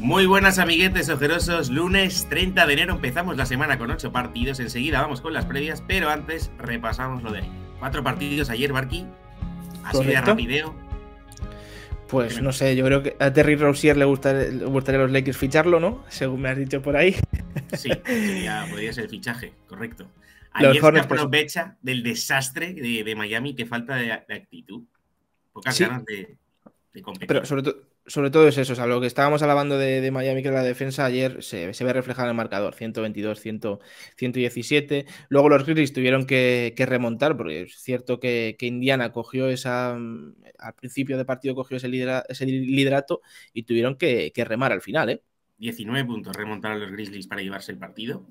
Muy buenas amiguetes ojerosos, lunes 30 de enero empezamos la semana con ocho partidos, enseguida vamos con las previas, pero antes repasamos lo de Cuatro partidos ayer, Barky, así de rapideo. Pues no sé, yo creo que a Terry Rozier le, gustaría, a los Lakers ficharlo, ¿no? Según me has dicho por ahí. Sí, ya podría ser el fichaje, correcto. Ayer se aprovecha del desastre de, Miami, que falta de, actitud. Pocas ganas de, de competir. Pero sobre todo sobre todo es eso, o sea, lo que estábamos alabando de, de Miami, que la defensa ayer se, ve reflejado en el marcador, 122, 117. Luego los Grizzlies tuvieron que, remontar, porque es cierto que, Indiana cogió esa, mm, al principio de partido cogió ese, liderato y tuvieron que, que, remar al final, ¿eh? 19 puntos remontaron los Grizzlies para llevarse el partido.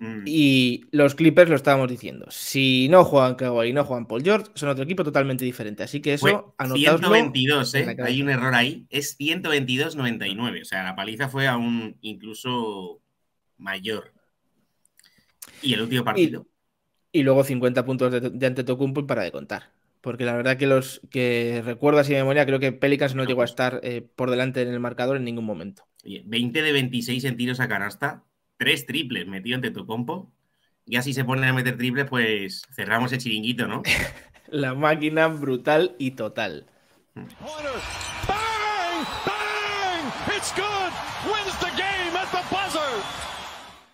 Mm. Y los Clippers lo estábamos diciendo. Si no juegan Kawhi y no juegan Paul George, son otro equipo totalmente diferente. Así que eso anotadlo. 122, ¿eh? Hay un error ahí. Es 122-99. O sea, la paliza fue aún incluso mayor. Y el último partido. Y, luego 50 puntos de, ante y para de contar porque la verdad que los que recuerdas y memoria, creo que Pelicans no llegó a estar eh, por delante en el marcador en ningún momento. 20 de 26 en tiros a canasta, tres triples metido ante tu compo. Y así se pone a meter triples, pues cerramos el chiringuito, ¿no? La máquina brutal y total.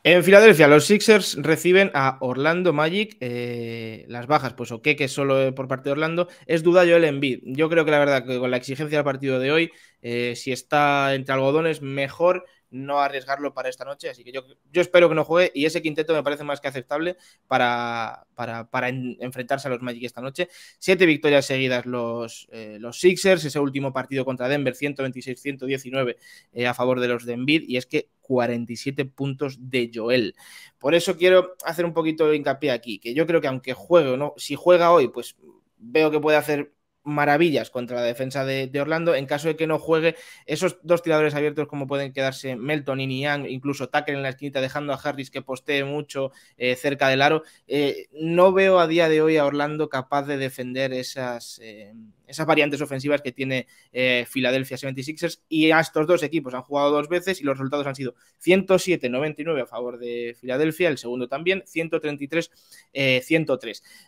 En Filadelfia, los Sixers reciben a Orlando Magic. Eh, las bajas, pues o qué que solo eh, por parte de Orlando. Es duda el Embiid. Yo creo que la verdad que con la exigencia del partido de hoy, eh, si está entre algodones, mejor no arriesgarlo para esta noche. Así que yo, espero que no juegue y ese quinteto me parece más que aceptable para, para, enfrentarse a los Magic esta noche. Siete victorias seguidas los, eh, los Sixers, ese último partido contra Denver, 126-119 eh, a favor de los de Envid y es que 47 puntos de Joel. Por eso quiero hacer un poquito de hincapié aquí, que yo creo que aunque juegue o no, si juega hoy, pues veo que puede hacer maravillas contra la defensa de, Orlando. En caso de que no juegue, esos dos tiradores abiertos como pueden quedarse Melton y Niang, incluso Tucker en la esquinita dejando a Harris que postee mucho eh, cerca del aro, eh, no veo a día de hoy a Orlando capaz de defender esas, eh, esas variantes ofensivas que tiene Filadelfia eh, 76ers. Y a estos dos equipos han jugado dos veces y los resultados han sido 107-99 a favor de Filadelfia, el segundo también, 133-103. Eh,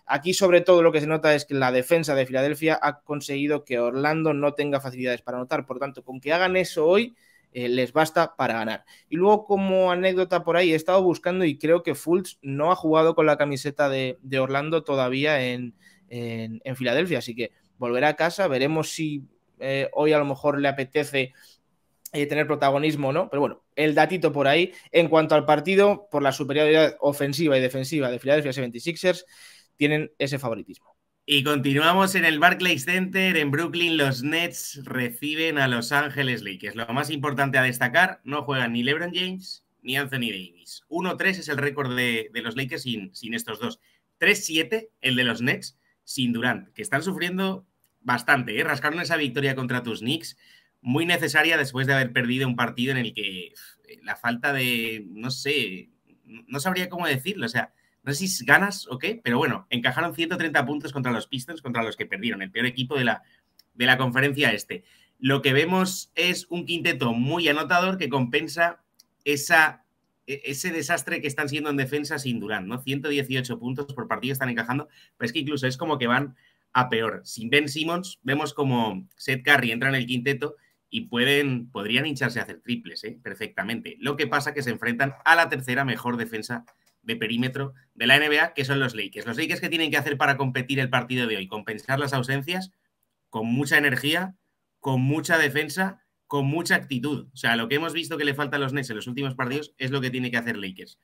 Aquí, sobre todo, lo que se nota es que la defensa de Filadelfia ha conseguido que Orlando no tenga facilidades para anotar. Por tanto, con que hagan eso hoy. Eh, les basta para ganar. Y luego, como anécdota por ahí, he estado buscando y creo que Fultz no ha jugado con la camiseta de, Orlando todavía en, en, en Filadelfia, así que volverá a casa, veremos si eh, hoy a lo mejor le apetece eh, tener protagonismo no, pero bueno, el datito por ahí. En cuanto al partido, por la superioridad ofensiva y defensiva de Philadelphia 76ers, tienen ese favoritismo. Y continuamos en el Barclays Center en Brooklyn. Los Nets reciben a Los Ángeles Lakers. Lo más importante a destacar, no juegan ni LeBron James ni Anthony Davis. 1-3 es el récord de, los Lakers sin, sin estos dos. 3-7 el de los Nets sin Durant, que están sufriendo bastante, ¿eh? rascaron esa victoria contra tus Knicks, muy necesaria después de haber perdido un partido en el que la falta de, no sé, no sabría cómo decirlo, o sea, no sé si ganas o qué, pero bueno, encajaron 130 puntos contra los Pistons, contra los que perdieron, el peor equipo de la, de la conferencia este. Lo que vemos es un quinteto muy anotador que compensa esa, e, ese desastre que están siendo en defensa sin Durán, ¿no? 118 puntos por partido están encajando, pero es que incluso es como que van a peor. Sin Ben Simmons, vemos como Seth Curry entra en el quinteto y pueden, podrían hincharse a hacer triples ¿eh? perfectamente. Lo que pasa que se enfrentan a la tercera mejor defensa de perímetro de la NBA, que son los Lakers. Los Lakers que tienen que hacer para competir el partido de hoy, compensar las ausencias con mucha energía, con mucha defensa, con mucha actitud. O sea, lo que hemos visto que le faltan a los Nets en los últimos partidos es lo que tiene que hacer Lakers.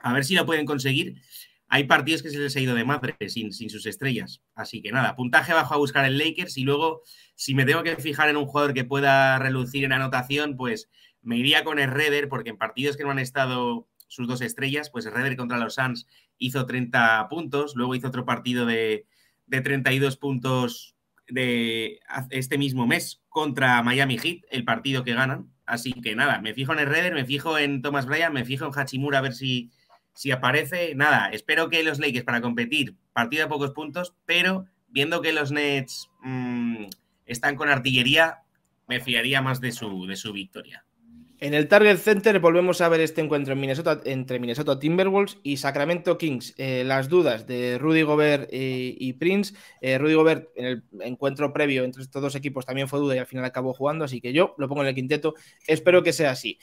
A ver si lo pueden conseguir hay partidos que se les ha ido de madre sin, sus estrellas. Así que nada, puntaje bajo a buscar el Lakers y luego, si me tengo que fijar en un jugador que pueda relucir en anotación, pues me iría con el Redder, porque en partidos que no han estado sus dos estrellas, pues el Redder contra los Suns hizo 30 puntos, luego hizo otro partido de, 32 puntos de este mismo mes contra Miami Heat, el partido que ganan. Así que nada, me fijo en el Redder, me fijo en Thomas Bryant, me fijo en Hachimura a ver si si aparece, nada, espero que los Lakers para competir, partido de pocos puntos, pero viendo que los Nets mm, están con artillería, me fiaría más de su, de su victoria. En el Target Center volvemos a ver este encuentro en Minnesota, entre Minnesota Timberwolves y Sacramento Kings. Eh, las dudas de Rudy Gobert eh, y Prince. Eh, Rudy Gobert en el encuentro previo entre estos dos equipos también fue duda y al final acabó jugando, así que yo lo pongo en el quinteto. Espero que sea así.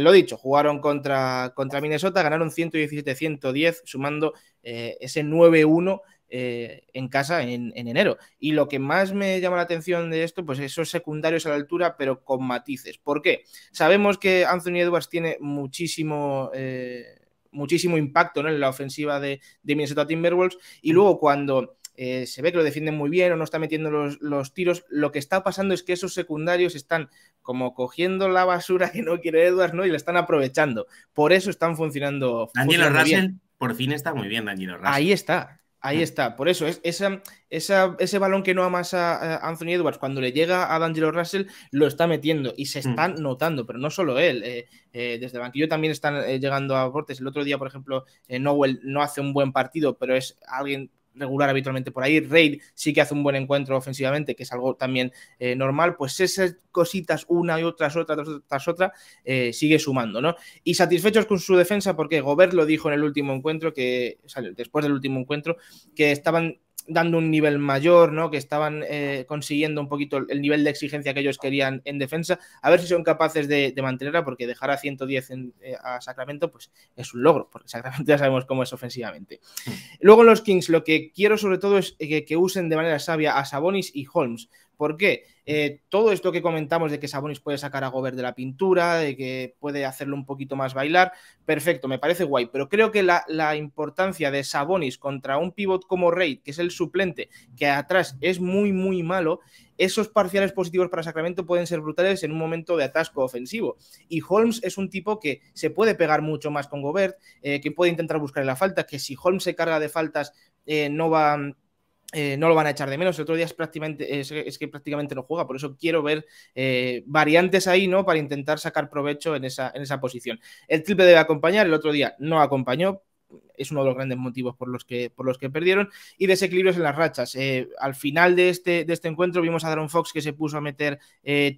lo dicho, jugaron contra, contra Minnesota, ganaron 117-110, sumando ese 9-1 eh, en casa en, enero. Y lo que más me llama la atención de esto, pues esos secundarios a la altura, pero con matices. ¿Por qué? Sabemos que Anthony Edwards tiene muchísimo... Eh, muchísimo impacto en la ofensiva de, Minnesota Timberwolves y luego cuando eh, se ve que lo defienden muy bien o no está metiendo los, tiros. Lo que está pasando es que esos secundarios están como cogiendo la basura que no quiere Edwards, ¿no? Y la están aprovechando. Por eso están funcionando. Daniel Russell, por fin está muy bien, Daniel Russell. Ahí está. Ahí está, por eso, es, esa, ese balón que no amasa a, Anthony Edwards cuando le llega a D'Angelo Russell lo está metiendo y se están mm. notando, pero no solo él, eh, eh, desde banquillo también están eh, llegando a aportes. El otro día, por ejemplo, Noel no hace un buen partido, pero es alguien regular habitualmente por ahí. Reid sí que hace un buen encuentro ofensivamente, que es algo también eh, normal. Pues esas cositas, una y otras otra, tras otra, tras otra eh, sigue sumando, ¿no? Y satisfechos con su defensa, porque Gobert lo dijo en el último encuentro, que o después del último encuentro, que estaban dando un nivel mayor, ¿no? Que estaban eh, consiguiendo un poquito el nivel de exigencia que ellos querían en defensa. A ver si son capaces de, mantenerla, porque dejar a 110 en, eh, a Sacramento, pues es un logro, porque Sacramento ya sabemos cómo es ofensivamente. Luego los Kings, lo que quiero sobre todo es eh, que, que usen de manera sabia a Sabonis y Holmes. ¿Por qué? Eh, todo esto que comentamos de que Sabonis puede sacar a Gobert de la pintura, de que puede hacerlo un poquito más bailar, perfecto, me parece guay, pero creo que la, importancia de Sabonis contra un pivot como Reid, que es el suplente, que atrás es muy, muy malo, esos parciales positivos para Sacramento pueden ser brutales en un momento de atasco ofensivo. Y Holmes es un tipo que se puede pegar mucho más con Gobert, eh, que puede intentar buscar la falta, que si Holmes se carga de faltas eh, no va eh, no lo van a echar de menos. El otro día es, prácticamente, es, que prácticamente no juega, por eso quiero ver eh, variantes ahí, ¿no? Para intentar sacar provecho en esa, en esa posición. El triple debe acompañar, el otro día no acompañó, es uno de los grandes motivos por los que, por los que perdieron, y desequilibrios en las rachas. Eh, al final de este, de este encuentro vimos a Daron Fox que se puso a meter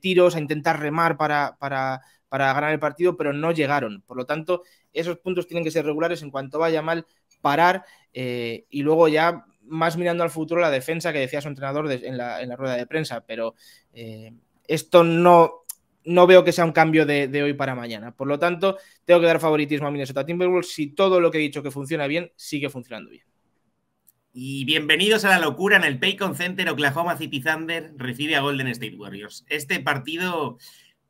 tiros, a intentar remar para, para, ganar el partido, pero no llegaron. Por lo tanto, esos puntos tienen que ser regulares en cuanto vaya mal, parar y luego ya más mirando al futuro la defensa que decía su entrenador en, la, rueda de prensa, pero eh, esto no, no veo que sea un cambio de, hoy para mañana. Por lo tanto, tengo que dar favoritismo a Minnesota Timberwolves si todo lo que he dicho que funciona bien sigue funcionando bien. Y bienvenidos a la locura en el Paycon Center. Oklahoma City Thunder recibe a Golden State Warriors. Este partido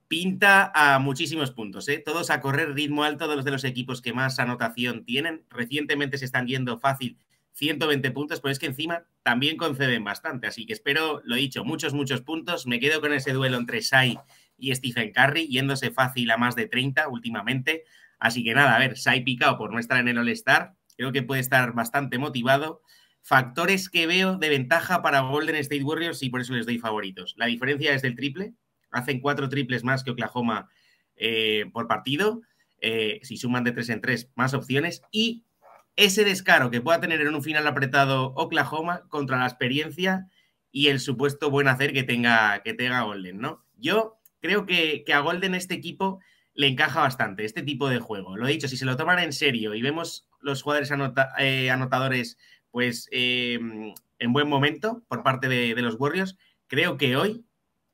pinta a muchísimos puntos, ¿eh? todos a correr ritmo alto, todos de los equipos que más anotación tienen. Recientemente se están yendo fácil 120 puntos, pero es que encima también conceden bastante. Así que espero, lo he dicho, muchos, muchos puntos. Me quedo con ese duelo entre Sai y Stephen Curry, yéndose fácil a más de 30 últimamente. Así que nada, a ver, Sai picado por no estar en el All-Star. Creo que puede estar bastante motivado. Factores que veo de ventaja para Golden State Warriors y por eso les doy favoritos. La diferencia es del triple. Hacen cuatro triples más que Oklahoma eh, por partido. Eh, si suman de tres en tres, más opciones. Y ese descaro que pueda tener en un final apretado Oklahoma contra la experiencia y el supuesto buen hacer que tenga, que Golden, ¿no? Yo creo que, a Golden este equipo le encaja bastante este tipo de juego. Lo he dicho, si se lo toman en serio y vemos los jugadores eh, anotadores pues em, en buen momento por parte de, de los Warriors, creo que hoy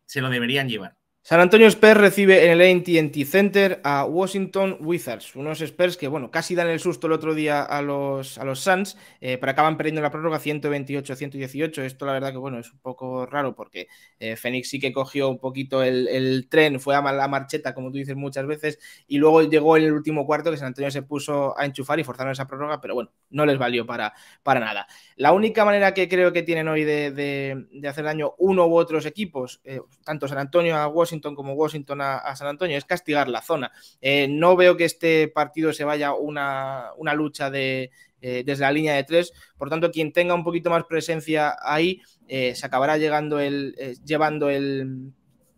se lo deberían llevar. San Antonio Spurs recibe en el AT&T Center a Washington Wizards, unos Spurs que bueno, casi dan el susto el otro día a los, a los Suns, eh, pero acaban perdiendo la prórroga 128-118. Esto la verdad que bueno, es un poco raro porque eh, sí que cogió un poquito el, tren, fue a la marcheta, como tú dices muchas veces, y luego llegó en el último cuarto que San Antonio se puso a enchufar y forzaron esa prórroga, pero bueno, no les valió para, para nada. La única manera que creo que tienen hoy de, hacer daño uno u otros equipos, eh, tanto San Antonio a Washington, como Washington a, San Antonio, es castigar la zona. Eh, no veo que este partido se vaya una, una lucha de, eh, desde la línea de tres, por tanto quien tenga un poquito más presencia ahí eh, se acabará llegando el, llevando el,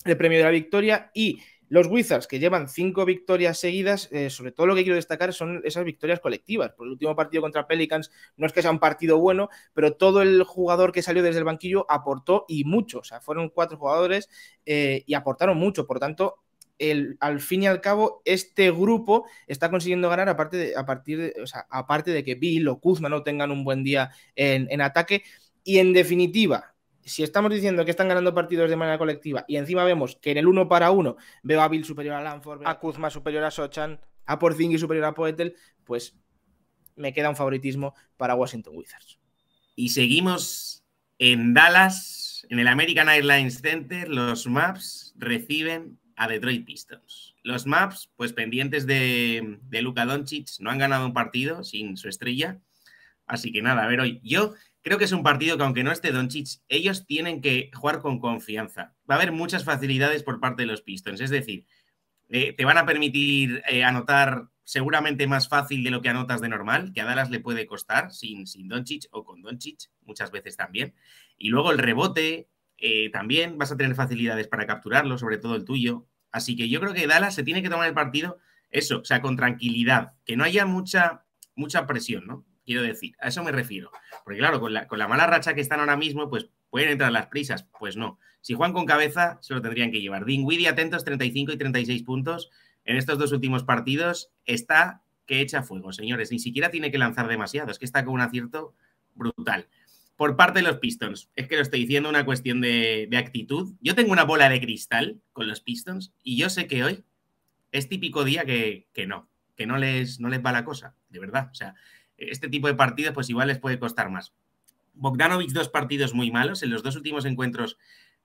el premio de la victoria y los Wizards, que llevan cinco victorias seguidas, eh, sobre todo lo que quiero destacar son esas victorias colectivas. Por el último partido contra Pelicans no es que sea un partido bueno, pero todo el jugador que salió desde el banquillo aportó y mucho. O sea, fueron cuatro jugadores eh, y aportaron mucho. Por tanto, al fin y al cabo, este grupo está consiguiendo ganar, aparte de, a partir de, aparte de que Bill o Kuzma no tengan un buen día en, en ataque. Y en definitiva, si estamos diciendo que están ganando partidos de manera colectiva y encima vemos que en el uno para uno veo a Bill superior a Lanford, a Kuzma superior a Sochan, a Porzingis superior a Poetel, pues me queda un favoritismo para Washington Wizards. Y seguimos en Dallas, en el American Airlines Center, los Maps reciben a Detroit Pistons. Los Maps, pues pendientes de, de Luka Doncic, no han ganado un partido sin su estrella. Así que nada, a ver hoy. Yo Creo que es un partido que aunque no esté Doncic, ellos tienen que jugar con confianza. Va a haber muchas facilidades por parte de los Pistons, es decir, eh, te van a permitir eh, anotar seguramente más fácil de lo que anotas de normal, que a Dallas le puede costar sin, sin Doncic o con Doncic, muchas veces también. Y luego el rebote, eh, también vas a tener facilidades para capturarlo, sobre todo el tuyo. Así que yo creo que Dallas se tiene que tomar el partido eso, o sea, con tranquilidad, que no haya mucha, mucha presión, ¿no? quiero decir, a eso me refiero. Porque claro, con la, mala racha que están ahora mismo, pues pueden entrar las prisas, pues no. Si Juan con cabeza, se lo tendrían que llevar. Dingwiddie, atentos, 35 y 36 puntos en estos dos últimos partidos, está que echa fuego, señores. Ni siquiera tiene que lanzar demasiado, es que está con un acierto brutal. Por parte de los Pistons, es que lo estoy diciendo una cuestión de, actitud. Yo tengo una bola de cristal con los Pistons y yo sé que hoy es típico día que, no, que no les, no les va la cosa, de verdad. O sea, este tipo de partidos, pues igual les puede costar más. Bogdanovic, dos partidos muy malos. En los dos últimos encuentros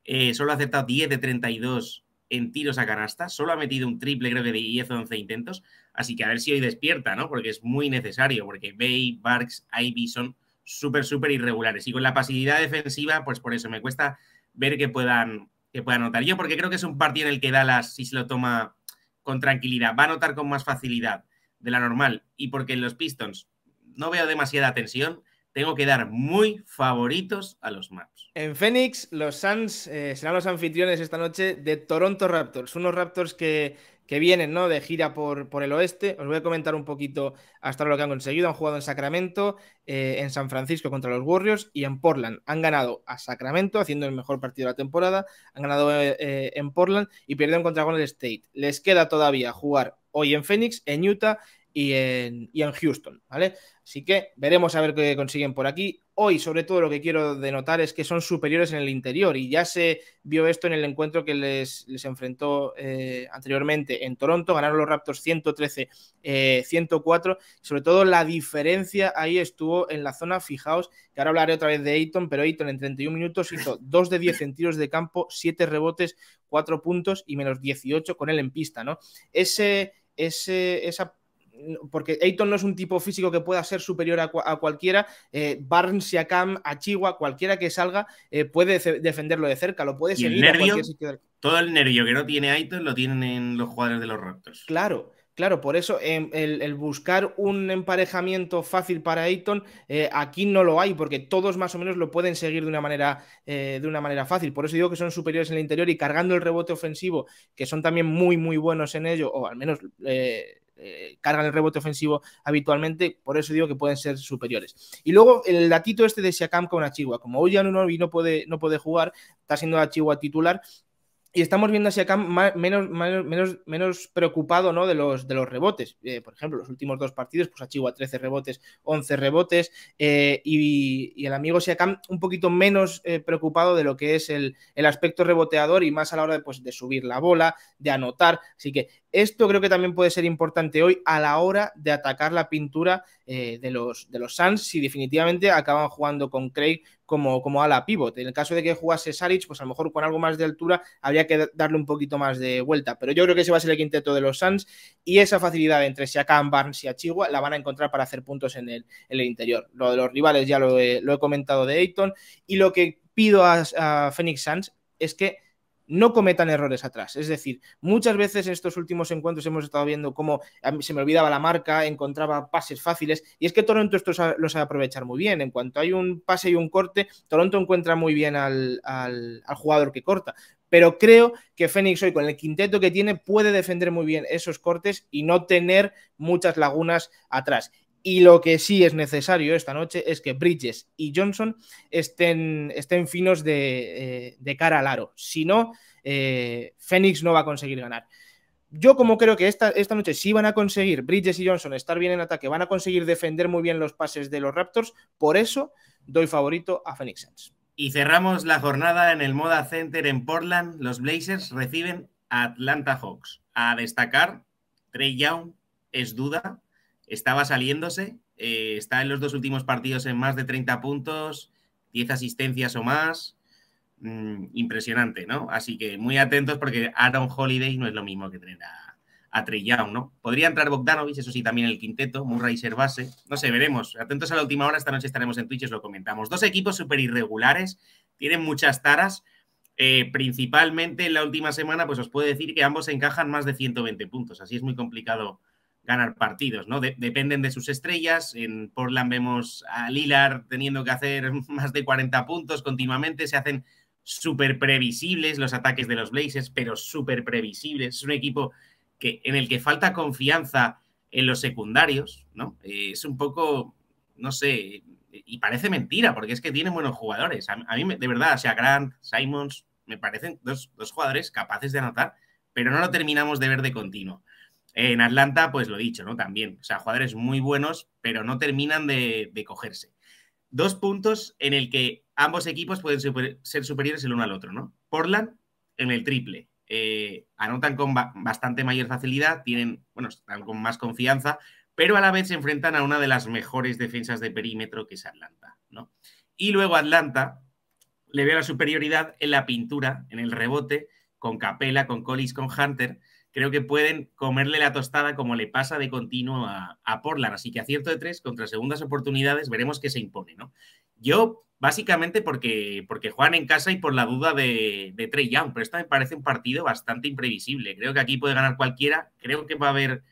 eh, solo ha aceptado 10 de 32 en tiros a canasta. Solo ha metido un triple, creo que de 10 o 11 intentos. Así que a ver si hoy despierta, ¿no? Porque es muy necesario, porque Bay, Barks, Ivy son súper, súper irregulares. Y con la pasividad defensiva, pues por eso me cuesta ver que puedan, que puedan anotar. Yo porque creo que es un partido en el que Dallas, si se lo toma con tranquilidad, va a notar con más facilidad de la normal. Y porque en los Pistons no veo demasiada tensión. Tengo que dar muy favoritos a los Maps. En Phoenix, los Suns eh, serán los anfitriones esta noche de Toronto Raptors. Unos Raptors que, vienen ¿no? de gira por, por, el oeste. Os voy a comentar un poquito hasta lo que han conseguido. Han jugado en Sacramento, eh, en San Francisco contra los Warriors y en Portland. Han ganado a Sacramento, haciendo el mejor partido de la temporada. Han ganado eh, en Portland y pierden contra Golden State. Les queda todavía jugar hoy en Phoenix, en Utah y en, en Houston, ¿vale? Así que veremos a ver qué consiguen por aquí. Hoy, sobre todo, lo que quiero denotar es que son superiores en el interior y ya se vio esto en el encuentro que les, enfrentó eh, anteriormente en Toronto. Ganaron los Raptors 113-104. Eh, sobre todo, la diferencia ahí estuvo en la zona. Fijaos que ahora hablaré otra vez de Ayton, pero Ayton en 31 minutos hizo 2 de 10 en tiros de campo, 7 rebotes, 4 puntos y menos 18 con él en pista, ¿no? Ese, ese, esa porque Ayton no es un tipo físico que pueda ser superior a, cualquiera, eh, Barnes, Siakam, Achigua, cualquiera que salga eh, puede defenderlo de cerca, lo puede seguir. todo el nervio que no tiene Ayton lo tienen los jugadores de los Raptors. Claro. Claro, por eso em, el, buscar un emparejamiento fácil para Ayton eh, aquí no lo hay, porque todos más o menos lo pueden seguir de una manera de una manera fácil. Por eso digo que son superiores en el interior y cargando el rebote ofensivo, que son también muy muy buenos en ello, o al menos eh, cargan el rebote ofensivo habitualmente, por eso digo que pueden ser superiores. Y luego el datito este de Siakam con Achigua, como hoy ya no, no puede, no puede jugar, está siendo Achigua titular, y estamos viendo a Siakam menos, menos, menos preocupado ¿no? de, los, de los rebotes. Eh, por ejemplo, los últimos dos partidos, pues Achigua 13 rebotes, 11 rebotes, eh, y, el amigo Siakam un poquito menos eh, preocupado de lo que es el, aspecto reboteador y más a la hora de, pues, de subir la bola, de anotar. Así que esto creo que también puede ser importante hoy a la hora de atacar la pintura eh, de, los, de los Suns si definitivamente acaban jugando con Craig como, como ala pivot. En el caso de que jugase Saric, pues a lo mejor con algo más de altura habría que darle un poquito más de vuelta. Pero yo creo que ese va a ser el quinteto de los Suns y esa facilidad entre Siakam, Barnes y Achigua la van a encontrar para hacer puntos en el, el interior. Lo de los rivales ya lo he, comentado de Ayton y lo que pido a, a Phoenix Suns es que no cometan errores atrás. Es decir, muchas veces en estos últimos encuentros hemos estado viendo cómo se me olvidaba la marca, encontraba pases fáciles, y es que Toronto esto los sabe aprovechar muy bien. En cuanto hay un pase y un corte, Toronto encuentra muy bien al, al jugador que corta pero creo que Fénix hoy con el quinteto que tiene puede defender muy bien esos cortes y no tener muchas lagunas atrás. Y lo que sí es necesario esta noche es que Bridges y Johnson estén, estén finos de, eh, cara al aro. Si no, eh, Phoenix no va a conseguir ganar. Yo como creo que esta, esta noche sí van a conseguir Bridges y Johnson estar bien en ataque, van a conseguir defender muy bien los pases de los Raptors, por eso doy favorito a Phoenix Suns. Y cerramos la jornada en el Moda Center en Portland. Los Blazers reciben a Atlanta Hawks. A destacar, Trey Young es duda, estaba saliéndose, eh, está en los dos últimos partidos en más de 30 puntos, 10 asistencias o más. Mm, impresionante, ¿no? Así que muy atentos porque Aaron Holiday no es lo mismo que tener a, Trey ¿no? Podría entrar Bogdanovic, eso sí, también el quinteto, Murray ser base. No sé, veremos. Atentos a la última hora, esta noche estaremos en Twitch, os lo comentamos. Dos equipos súper irregulares, tienen muchas taras. Eh, principalmente en la última semana, pues os puedo decir que ambos encajan más de 120 puntos, así es muy complicado ganar partidos, ¿no? dependen de sus estrellas. En Portland vemos a Lilar teniendo que hacer más de 40 puntos continuamente. Se hacen súper previsibles los ataques de los Blazers, pero súper previsibles. Es un equipo que, en el que falta confianza en los secundarios, ¿no? Eh, es un poco, no sé, y parece mentira, porque es que tienen buenos jugadores. A, mí, de verdad, o sea, Grant, Simons, me parecen dos, dos jugadores capaces de anotar, pero no lo terminamos de ver de continuo. En Atlanta, pues lo he dicho, ¿no? También, o sea, jugadores muy buenos, pero no terminan de, cogerse. Dos puntos en el que ambos equipos pueden ser superiores el uno al otro, ¿no? Portland en el triple. Eh, anotan con bastante mayor facilidad, tienen, bueno, están con más confianza, pero a la vez se enfrentan a una de las mejores defensas de perímetro que es Atlanta, ¿no? Y luego Atlanta le veo la superioridad en la pintura, en el rebote, con Capela, con Collis, con Hunter, creo que pueden comerle la tostada como le pasa de continuo a, a Portland. Así que acierto de tres contra segundas oportunidades, veremos qué se impone, ¿no? Yo, básicamente porque, porque juegan en casa y por la duda de, de Trey Young, pero esto me parece un partido bastante imprevisible. Creo que aquí puede ganar cualquiera, creo que va a haber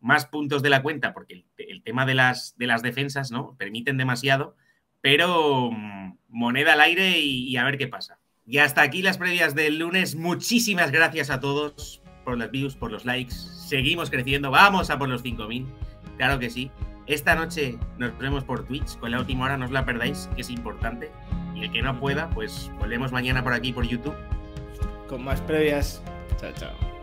más puntos de la cuenta, porque el, tema de las, de las defensas, ¿no? Permiten demasiado, pero mm, moneda al aire y a ver qué pasa. Y hasta aquí las previas del lunes. Muchísimas gracias a todos por las views, por los likes. Seguimos creciendo, vamos a por los 5000. Claro que sí. Esta noche nos vemos por Twitch, con la última hora no os la perdáis, que es importante. Y el que no pueda, pues volvemos mañana por aquí por YouTube. Con más previas. Chao, chao.